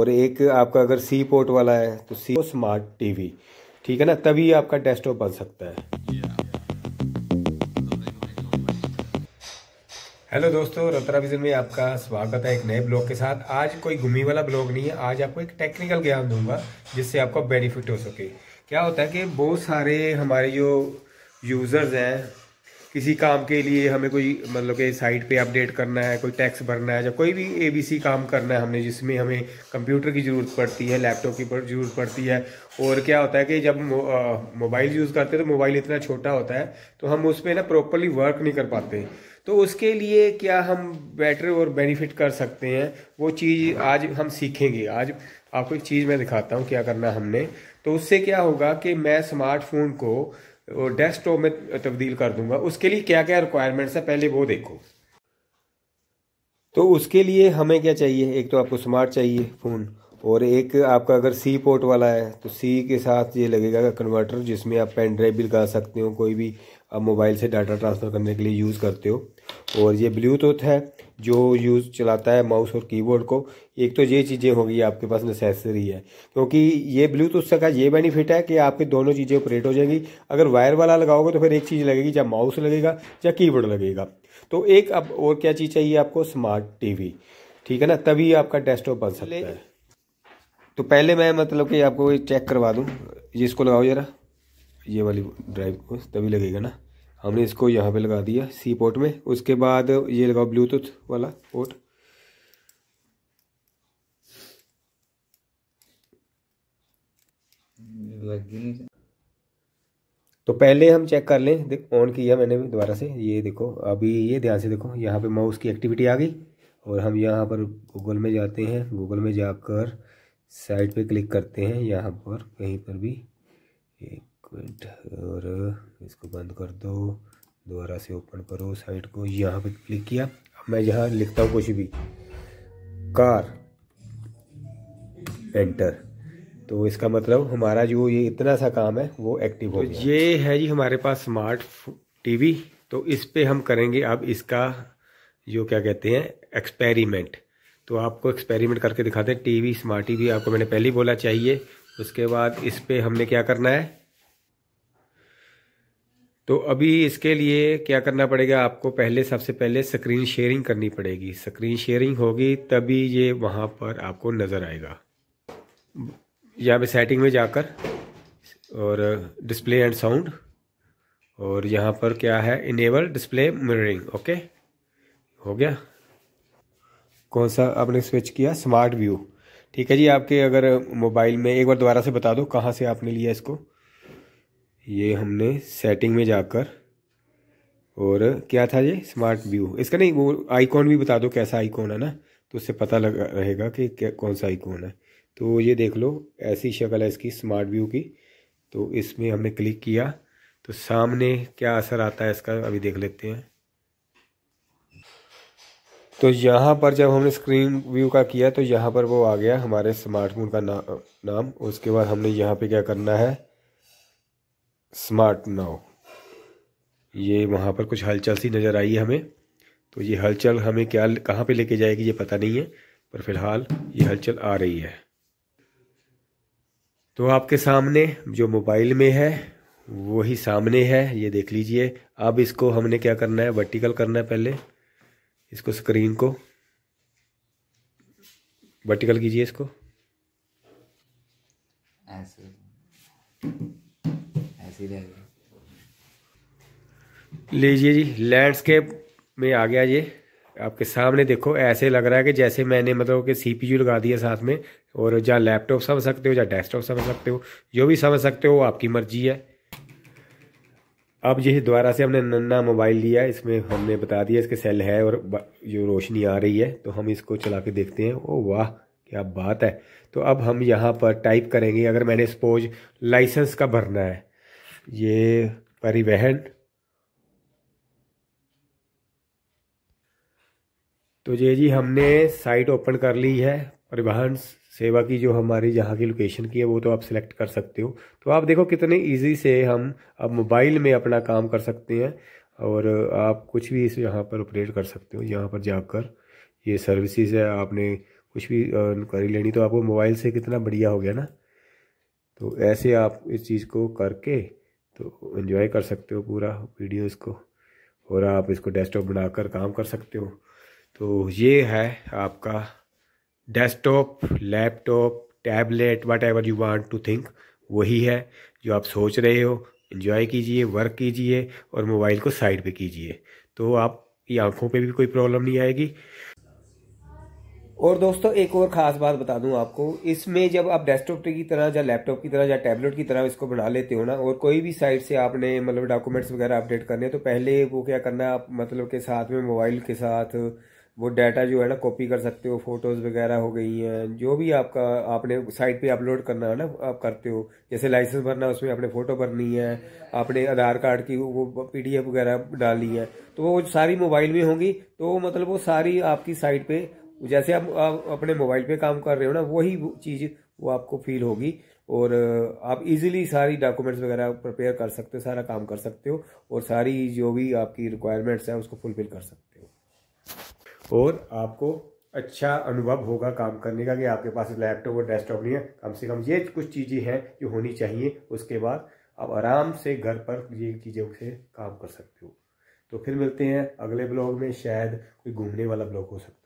और एक आपका अगर सी पोर्ट वाला है तो सी स्मार्ट टीवी ठीक है ना तभी आपका डेस्कटॉप बन सकता है हेलो दोस्तों रत्रा विजन में आपका स्वागत है एक नए ब्लॉग के साथ आज कोई घूमी वाला ब्लॉग नहीं है आज आपको एक टेक्निकल ज्ञान दूंगा जिससे आपको बेनिफिट हो सके क्या होता है कि बहुत सारे हमारे जो यूज़र्स हैं किसी काम के लिए हमें कोई मतलब के साइट पे अपडेट करना है कोई टैक्स भरना है या कोई भी एबीसी काम करना है हमने जिसमें हमें कंप्यूटर की ज़रूरत पड़ती है लैपटॉप की ज़रूरत पड़ती है और क्या होता है कि जब मोबाइल यूज़ करते हैं तो मोबाइल इतना छोटा होता है तो हम उस पर ना प्रॉपरली वर्क नहीं कर पाते तो उसके लिए क्या हम बेटर और बेनिफिट कर सकते हैं वो चीज़ आज हम सीखेंगे आज आपको एक चीज़ मैं दिखाता हूँ क्या करना हमने तो उससे क्या होगा कि मैं स्मार्टफोन को डेस्कटॉप में तब्दील कर दूंगा उसके लिए क्या क्या रिक्वायरमेंट्स है पहले वो देखो तो उसके लिए हमें क्या चाहिए एक तो आपको स्मार्ट चाहिए फ़ोन और एक आपका अगर सी पोर्ट वाला है तो सी के साथ ये लगेगा कन्वर्टर जिसमें आप पेन ड्राइव भी लगा सकते हो कोई भी आप मोबाइल से डाटा ट्रांसफ़र करने के लिए यूज़ करते हो और ये ब्लूटूथ है जो यूज़ चलाता है माउस और कीबोर्ड को एक तो ये चीज़ें होगी आपके पास नेसेसरी है क्योंकि ये ब्लूटूथ का ये बेनिफिट है कि आपकी दोनों चीज़ें ऑपरेट हो जाएंगी अगर वायर वाला लगाओगे तो फिर एक चीज़ लगेगी चाहे माउस लगेगा या की लगेगा तो एक अब और क्या चीज़ चाहिए आपको स्मार्ट टी ठीक है ना तभी आपका डेस्कटॉप बन सकता है तो पहले मैं मतलब कि आपको चेक करवा दूँ जिसको लगाओ जरा ये वाली ड्राइव को तभी लगेगा ना हमने इसको यहाँ पे लगा दिया सी पोर्ट में उसके बाद ये लगाओ ब्लूटूथ वाला पोर्ट तो पहले हम चेक कर लें देख ऑन किया मैंने भी दोबारा से ये देखो अभी ये ध्यान से देखो यहाँ पे माउस की एक्टिविटी आ गई और हम यहाँ पर गूगल में जाते हैं गूगल में जाकर साइट पे क्लिक करते हैं यहाँ पर कहीं पर भी एक मिनट और इसको बंद कर दो दोबारा से ओपन करो साइड को यहाँ पे क्लिक किया अब मैं यहाँ लिखता हूँ कुछ भी कार एंटर तो इसका मतलब हमारा जो ये इतना सा काम है वो एक्टिव हो तो गया ये है जी हमारे पास स्मार्ट टीवी तो इस पे हम करेंगे अब इसका जो क्या कहते हैं एक्सपेरिमेंट तो आपको एक्सपेरिमेंट करके दिखाते हैं टीवी स्मार्ट टीवी आपको मैंने पहले ही बोला चाहिए उसके बाद इस पर हमने क्या करना है तो अभी इसके लिए क्या करना पड़ेगा आपको पहले सबसे पहले स्क्रीन शेयरिंग करनी पड़ेगी स्क्रीन शेयरिंग होगी तभी ये वहाँ पर आपको नज़र आएगा यहाँ पे सेटिंग में जाकर और डिस्प्ले एंड साउंड और यहाँ पर क्या है इनेबल डिस्प्ले मिररिंग ओके हो गया कौन सा आपने स्विच किया स्मार्ट व्यू ठीक है जी आपके अगर मोबाइल में एक बार दोबारा से बता दो कहाँ से आपने लिया इसको ये हमने सेटिंग में जाकर और क्या था ये स्मार्ट व्यू इसका नहीं वो आइकॉन भी बता दो कैसा आइकॉन है ना तो उससे पता लगा रहेगा कि कौन सा आइकॉन है तो ये देख लो ऐसी शक्ल है इसकी स्मार्ट व्यू की तो इसमें हमने क्लिक किया तो सामने क्या असर आता है इसका अभी देख लेते हैं तो यहाँ पर जब हमने स्क्रीन व्यू का किया तो यहाँ पर वो आ गया हमारे स्मार्टफोन का ना, नाम उसके बाद हमने यहाँ पे क्या करना है स्मार्ट नाव ये वहाँ पर कुछ हलचल सी नज़र आई है हमें तो ये हलचल हमें क्या कहाँ पे लेके जाएगी ये पता नहीं है पर फिलहाल ये हलचल आ रही है तो आपके सामने जो मोबाइल में है वही सामने है ये देख लीजिए अब इसको हमने क्या करना है वर्टिकल करना है पहले इसको स्क्रीन को वर्टिकल कीजिए इसको ऐसे ऐसे रहेगा लीजिए जी लैंडस्केप में आ गया ये आपके सामने देखो ऐसे लग रहा है कि जैसे मैंने मतलब कि सीपीयू लगा दिया साथ में और जहाँ लैपटॉप समझ सकते हो जहाँ डेस्कटॉप समझ सकते हो जो भी समझ सकते हो आपकी मर्जी है अब यही दोबारा से हमने नन्ना मोबाइल लिया इसमें हमने बता दिया इसके सेल है और जो रोशनी आ रही है तो हम इसको चला के देखते हैं ओ वाह क्या बात है तो अब हम यहाँ पर टाइप करेंगे अगर मैंने सपोज लाइसेंस का भरना है ये परिवहन तो ये जी हमने साइट ओपन कर ली है परिवहन सेवा की जो हमारी जहाँ की लोकेशन की है वो तो आप सिलेक्ट कर सकते हो तो आप देखो कितने इजी से हम अब मोबाइल में अपना काम कर सकते हैं और आप कुछ भी इस यहाँ पर ऑपरेट कर सकते हो यहाँ पर जाकर ये सर्विसेज है आपने कुछ भी कर लेनी तो आपको मोबाइल से कितना बढ़िया हो गया ना तो ऐसे आप इस चीज़ को करके तो इन्जॉय कर सकते हो पूरा वीडियोस को और आप इसको डेस्कटॉप बनाकर काम कर सकते हो तो ये है आपका desktop laptop tablet whatever you want to think वही है जो आप सोच रहे हो इन्जॉय कीजिए वर्क कीजिए और मोबाइल को साइड पे कीजिए तो आप ये आँखों पे भी कोई प्रॉब्लम नहीं आएगी और दोस्तों एक और ख़ास बात बता दूं आपको इसमें जब आप डेस्कटॉप की तरह या लैपटॉप की तरह या टैबलेट की तरह इसको बना लेते हो ना और कोई भी साइट से आपने मतलब डॉक्यूमेंट्स वगैरह अपडेट करने तो पहले वो क्या करना है आप मतलब के साथ में मोबाइल के साथ वो डाटा जो है ना कॉपी कर सकते हो फोटोज़ वगैरह हो गई हैं जो भी आपका आपने साइट पे अपलोड करना है ना आप करते हो जैसे लाइसेंस भरना उसमें आपने फ़ोटो भरनी है आपने आधार कार्ड की वो पीडीएफ वगैरह डालनी है तो वो सारी मोबाइल में होंगी तो मतलब वो सारी आपकी साइट पे जैसे आप, आप अपने मोबाइल पे काम कर रहे हो ना वही चीज़ वो आपको फील होगी और आप इजीली सारी डॉक्यूमेंट्स वगैरह प्रिपेयर कर सकते हो सारा काम कर सकते हो और सारी जो भी आपकी रिक्वायरमेंट्स हैं उसको फुलफिल कर सकते हो और आपको अच्छा अनुभव होगा काम करने का कि आपके पास लैपटॉप और डेस्कटॉप नहीं है कम से कम ये कुछ चीज़ें हैं जो होनी चाहिए उसके बाद आप आराम से घर पर ये चीज़ों से काम कर सकते हो तो फिर मिलते हैं अगले ब्लॉग में शायद कोई घूमने वाला ब्लॉग हो सकता है